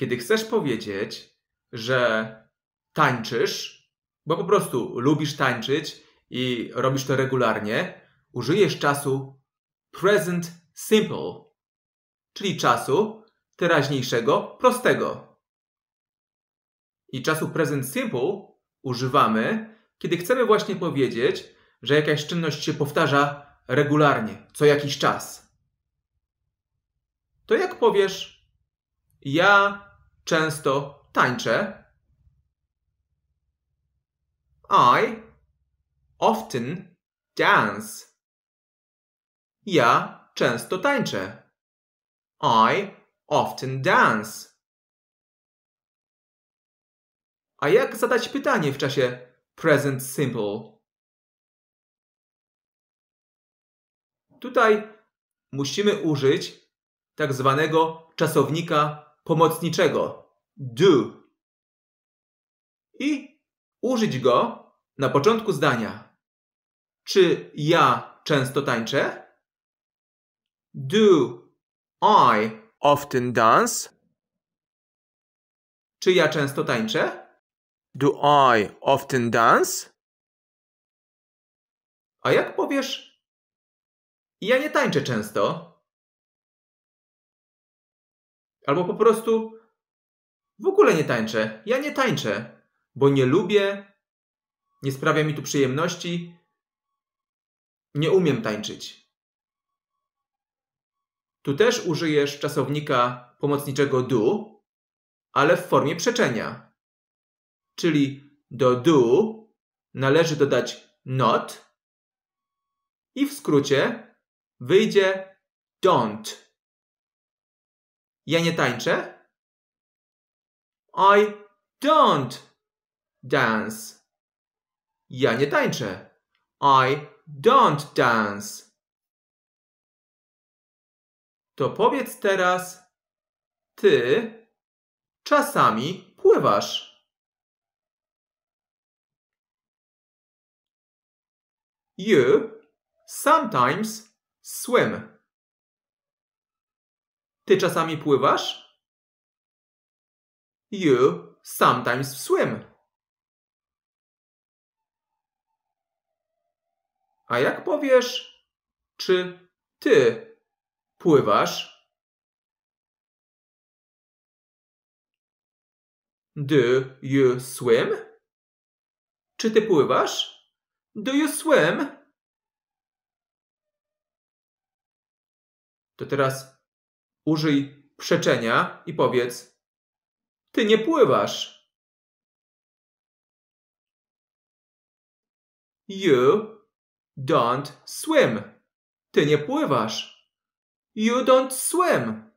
kiedy chcesz powiedzieć, że tańczysz, bo po prostu lubisz tańczyć i robisz to regularnie, użyjesz czasu present simple, czyli czasu teraźniejszego, prostego. I czasu present simple używamy, kiedy chcemy właśnie powiedzieć, że jakaś czynność się powtarza regularnie, co jakiś czas. To jak powiesz, ja często tańczę. I often dance. Ja często tańczę. I often dance. A jak zadać pytanie w czasie present simple? Tutaj musimy użyć tak zwanego czasownika pomocniczego do i użyć go na początku zdania. Czy ja często tańczę? Do I often dance? Czy ja często tańczę? Do I often dance? A jak powiesz, ja nie tańczę często? Albo po prostu, w ogóle nie tańczę. Ja nie tańczę, bo nie lubię, nie sprawia mi tu przyjemności, nie umiem tańczyć. Tu też użyjesz czasownika pomocniczego do, ale w formie przeczenia. Czyli do do należy dodać not i w skrócie wyjdzie don't. Ja nie tańczę? I don't dance. Ja nie tańczę. I don't dance. To powiedz teraz, ty czasami pływasz. You sometimes swim. Ty czasami pływasz? You sometimes swim. A jak powiesz, czy ty pływasz? Do you swim? Czy ty pływasz? Do you swim? To teraz użyj przeczenia i powiedz ty nie pływasz. You don't swim. Ty nie pływasz. You don't swim.